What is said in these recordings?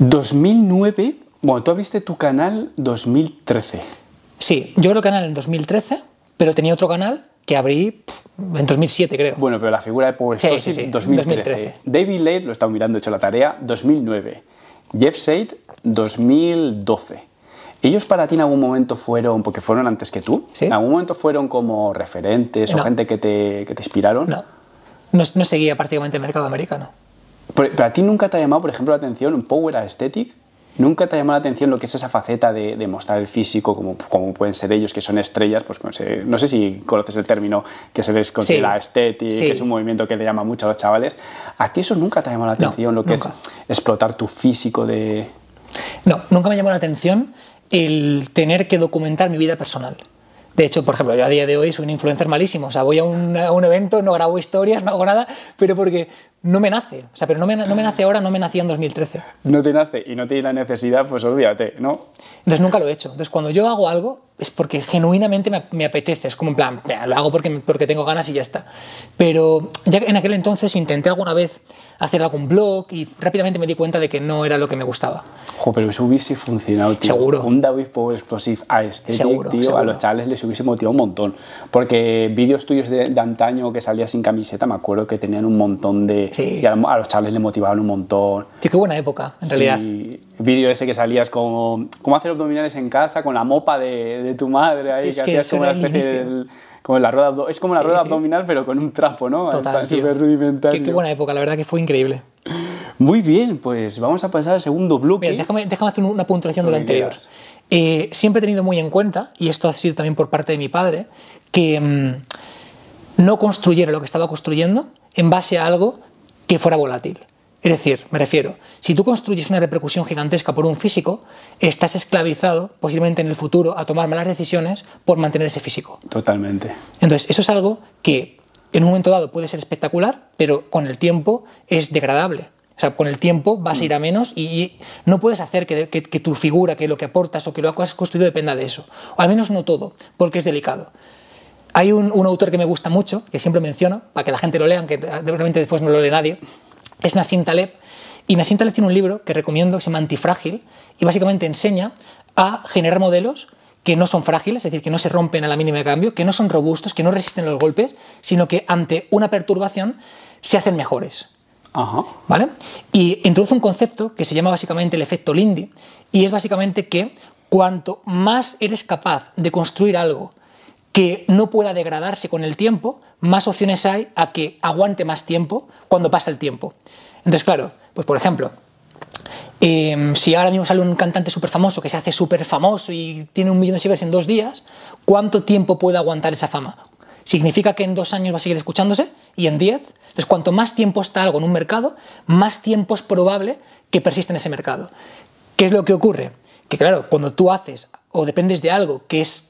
2009, bueno, tú abriste tu canal 2013. Sí, yo abrí el canal en 2013, pero tenía otro canal que abrí en 2007, creo. Bueno, pero la figura de Power sí, 2013. David Late, lo estamos mirando, he hecho la tarea, 2009. Jeff Said, 2012. ¿Ellos para ti en algún momento fueron, porque fueron antes que tú, en algún momento fueron como referentes o gente que te, que te inspiraron? No. no. no. seguía prácticamente el mercado americano. Pero, a ti nunca te ha llamado, por ejemplo, la atención un Power Aesthetic. ¿Nunca te ha llamado la atención lo que es esa faceta de, mostrar el físico como, pueden ser ellos, que son estrellas? Pues no sé, si conoces el término que se les considera la estética, que es un movimiento que le llama mucho a los chavales. ¿A ti eso nunca te ha llamado la atención, lo que es explotar tu físico de...? No, nunca me llamó la atención el tener que documentar mi vida personal. De hecho, por ejemplo, yo a día de hoy soy un influencer malísimo. O sea, voy a un, a un evento, no grabo historias, no hago nada, pero porque no me nace. O sea, pero no me, no me nace ahora, no me nacía en 2013. No te nace y no tienes la necesidad, pues olvídate, ¿no? Entonces nunca lo he hecho. Entonces cuando yo hago algo es porque genuinamente me, apetece. Es como en plan, lo hago porque, porque tengo ganas y ya está. Pero ya en aquel entonces intenté alguna vez hacer algún blog y rápidamente me di cuenta de que no era lo que me gustaba. pero eso hubiese funcionado, tío. Seguro. Un David Power Explosive a este tío, a los chavales les hubiese motivado un montón. Porque vídeos tuyos de, de antaño que salía sin camiseta, me acuerdo que tenían un montón de y a, los chavales le motivaban un montón. qué buena época, en realidad. Vídeo ese que salías como, cómo hacer abdominales en casa con la mopa de, tu madre ahí, que, hacías como una especie de. la rueda, es como la rueda abdominal pero con un trapo, ¿no? Total, súper rudimentario. Qué, buena época, la verdad que fue increíble. Muy bien, pues vamos a pasar al segundo bloque. déjame, hacer una puntuación de lo anterior. Eh, siempre he tenido muy en cuenta, y esto ha sido también por parte de mi padre, que mm, no construyera lo que estaba construyendo en base a algo que fuera volátil. Es decir, me refiero, si tú construyes una repercusión gigantesca por un físico, estás esclavizado posiblemente en el futuro a tomar malas decisiones por mantener ese físico. Totalmente. Entonces, eso es algo que en un momento dado puede ser espectacular, pero con el tiempo es degradable. O sea, con el tiempo vas a ir a menos y no puedes hacer que, tu figura, que lo que aportas o que lo que has construido dependa de eso. O al menos no todo, porque es delicado. Hay un, autor que me gusta mucho, que siempre menciono, para que la gente lo lea, aunque realmente después no lo lee nadie, es Nassim Taleb. Y Nassim Taleb tiene un libro que recomiendo, que se llama Antifrágil, y básicamente enseña a generar modelos que no son frágiles, es decir, que no se rompen a la mínima de cambio, que no son robustos, que no resisten los golpes, sino que ante una perturbación se hacen mejores. ¿Vale? Y introduce un concepto que se llama básicamente el efecto Lindy, y es básicamente que cuanto más eres capaz de construir algo que no pueda degradarse con el tiempo, más opciones hay a que aguante más tiempo cuando pasa el tiempo. Entonces, claro, pues por ejemplo, em, si ahora mismo sale un cantante súper famoso que se hace súper famoso y tiene un millón de seguidores en dos días, ¿cuánto tiempo puede aguantar esa fama? Significa que en dos años va a seguir escuchándose y en diez. Entonces, cuanto más tiempo está algo en un mercado, más tiempo es probable que persista en ese mercado. ¿Qué es lo que ocurre? Que claro, cuando tú haces o dependes de algo que es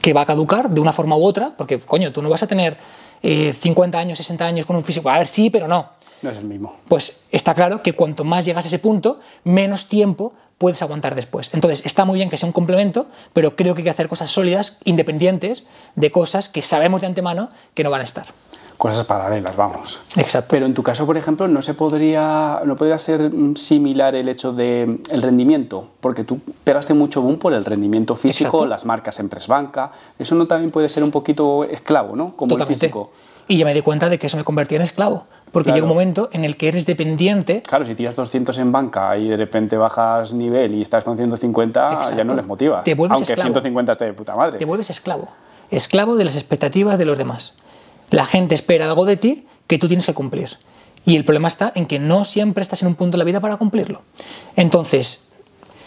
que va a caducar de una forma u otra, porque, coño, tú no vas a tener 50 eh, años, 60 años con un físico. A ver, sí, pero no. No es el mismo. Pues está claro que cuanto más llegas a ese punto, menos tiempo puedes aguantar después. Entonces, está muy bien que sea un complemento, pero creo que hay que hacer cosas sólidas, independientes de cosas que sabemos de antemano que no van a estar cosas paralelas, vamos. Exacto. Pero en tu caso, por ejemplo, no se podría, no podría ser mm, similar el hecho del mm, el rendimiento, porque tú pegaste mucho boom por el rendimiento físico, las marcas en Presbanca, eso no también puede ser un poquito esclavo, ¿no? Como el físico. Y ya me di cuenta de que eso me convertía en esclavo. Porque llega un momento en el que eres dependiente. Claro, si tiras 200 en banca y de repente bajas nivel y estás con 150, ya no les motivas. Aunque 150 esté de puta madre. Te vuelves esclavo. Esclavo de las expectativas de los demás. La gente espera algo de ti que tú tienes que cumplir. Y el problema está en que no siempre estás en un punto de la vida para cumplirlo. Entonces,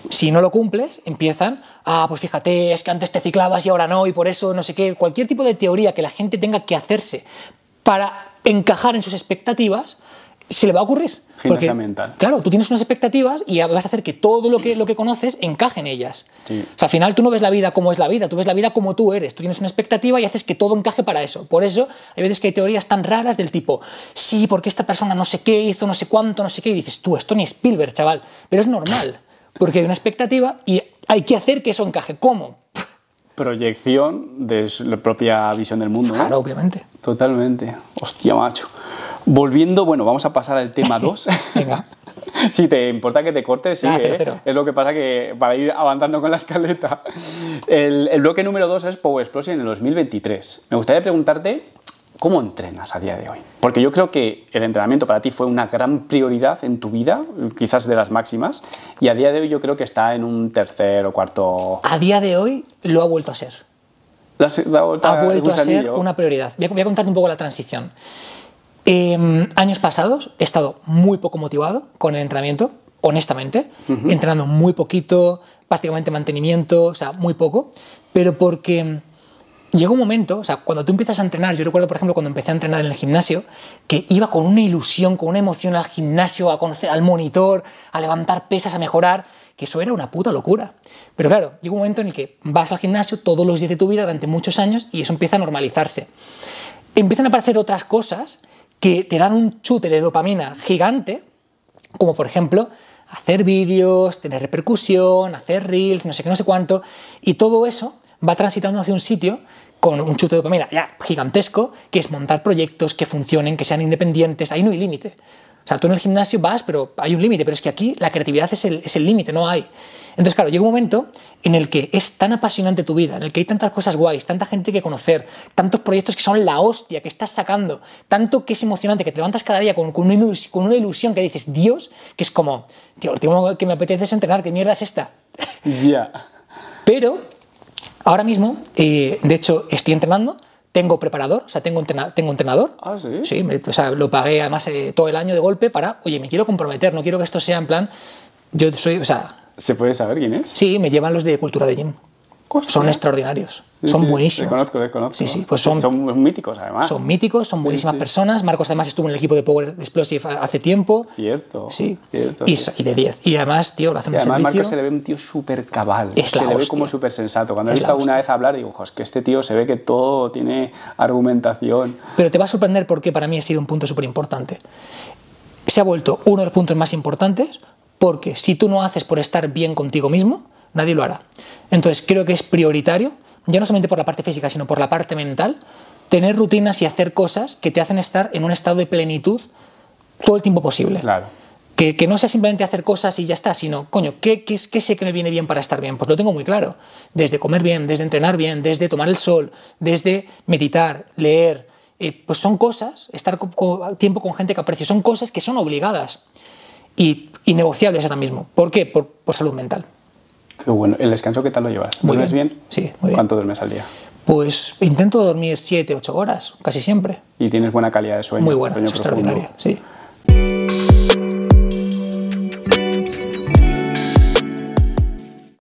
si no lo cumples, empiezan, ah, pues fíjate, es que antes te ciclabas y ahora no, y por eso no sé qué, cualquier tipo de teoría que la gente tenga que hacerse para encajar en sus expectativas, se le va a ocurrir. Porque, Claro, tú tienes unas expectativas y vas a hacer que todo lo que, lo que conoces encaje en ellas. O sea, al final tú no ves la vida como es la vida, tú ves la vida como tú eres. Tú tienes una expectativa y haces que todo encaje para eso. Por eso hay veces que hay teorías tan raras del tipo, sí, porque esta persona no sé qué hizo, no sé cuánto, no sé qué, y dices, tú, esto ni Spielberg, chaval. Pero es normal, porque hay una expectativa y hay que hacer que eso encaje. ¿Cómo? Proyección de la propia visión del mundo. Claro, obviamente. Totalmente. Hostia, macho. Volviendo, bueno, vamos a pasar al tema 2. Venga. Si te importa que te cortes, sí, ¿eh? es lo que pasa que para ir avanzando con la escaleta. El, bloque número 2 es Power Explosion en el 2023. Me gustaría preguntarte ¿Cómo entrenas a día de hoy? Porque yo creo que el entrenamiento para ti fue una gran prioridad en tu vida, quizás de las máximas, y a día de hoy yo creo que está en un tercer o cuarto... A día de hoy lo ha vuelto a ser. ha vuelto a ser una prioridad. voy a contarte un poco la transición. Em, años pasados he estado muy poco motivado con el entrenamiento, honestamente, entrenando muy poquito, prácticamente mantenimiento, o sea, muy poco, pero porque llega un momento, o sea, cuando tú empiezas a entrenar, yo recuerdo, por ejemplo, cuando empecé a entrenar en el gimnasio, que iba con una ilusión, con una emoción al gimnasio, a conocer al monitor, a levantar pesas, a mejorar, que eso era una puta locura. Pero claro, llega un momento en el que vas al gimnasio todos los días de tu vida durante muchos años y eso empieza a normalizarse. Empiezan a aparecer otras cosas que te dan un chute de dopamina gigante, como por ejemplo hacer vídeos, tener repercusión, hacer reels, no sé qué, no sé cuánto, y todo eso va transitando hacia un sitio con un chute de dopamina ya gigantesco, que es montar proyectos que funcionen, que sean independientes, ahí no hay límite. O sea, tú en el gimnasio vas, pero hay un límite, pero es que aquí la creatividad es el límite, no hay. Entonces, claro, llega un momento en el que es tan apasionante tu vida, en el que hay tantas cosas guays, tanta gente que conocer, tantos proyectos que son la hostia, que estás sacando, tanto que es emocionante, que te levantas cada día con, con, una, ilusión, que dices, Dios, que es como, tío, lo último que me apetece es entrenar, ¿qué mierda es esta? Ya. Pero ahora mismo, eh, de hecho, estoy entrenando. Tengo preparador, o sea, tengo, entrenador. Tengo entrenador ah, sí. Sí, o sea, lo pagué además eh, todo el año de golpe para, oye, me quiero comprometer, no quiero que esto sea en plan, yo soy, o sea, ¿Se puede saber quién es? Sí, me llevan los de Cultura de Gym. Son extraordinarios, son buenísimos. Les conozco, conozco. Sí, sí, pues son, míticos además. Son míticos, son buenísimas personas. Marcos además estuvo en el equipo de Power Explosive hace tiempo. Cierto. Sí. y, de 10. Y además, tío, lo hacen y además Marcos se le ve un tío súper cabal. Es se le ve como súper sensato. Cuando he visto alguna vez hablar, digo, es que este tío se ve que todo tiene argumentación. Pero te va a sorprender porque para mí ha sido un punto súper importante. Se ha vuelto uno de los puntos más importantes porque si tú no haces por estar bien contigo mismo, nadie lo hará. Entonces creo que es prioritario, ya no solamente por la parte física, sino por la parte mental, tener rutinas y hacer cosas que te hacen estar en un estado de plenitud todo el tiempo posible. Claro. Que, no sea simplemente hacer cosas y ya está, sino, coño, ¿qué, qué, sé que me viene bien para estar bien? Pues lo tengo muy claro. Desde comer bien, desde entrenar bien, desde tomar el sol, desde meditar, leer. Eh, pues son cosas, estar tiempo con gente que aprecio, son cosas que son obligadas y negociables ahora mismo. ¿Por qué? Por, salud mental. Qué bueno. ¿El descanso qué tal lo llevas? ¿Duermes bien. Sí, muy bien. ¿Cuánto duermes al día? Pues intento dormir 7, 8 horas, casi siempre. ¿Y tienes buena calidad de sueño? Muy buena, extraordinaria, sí.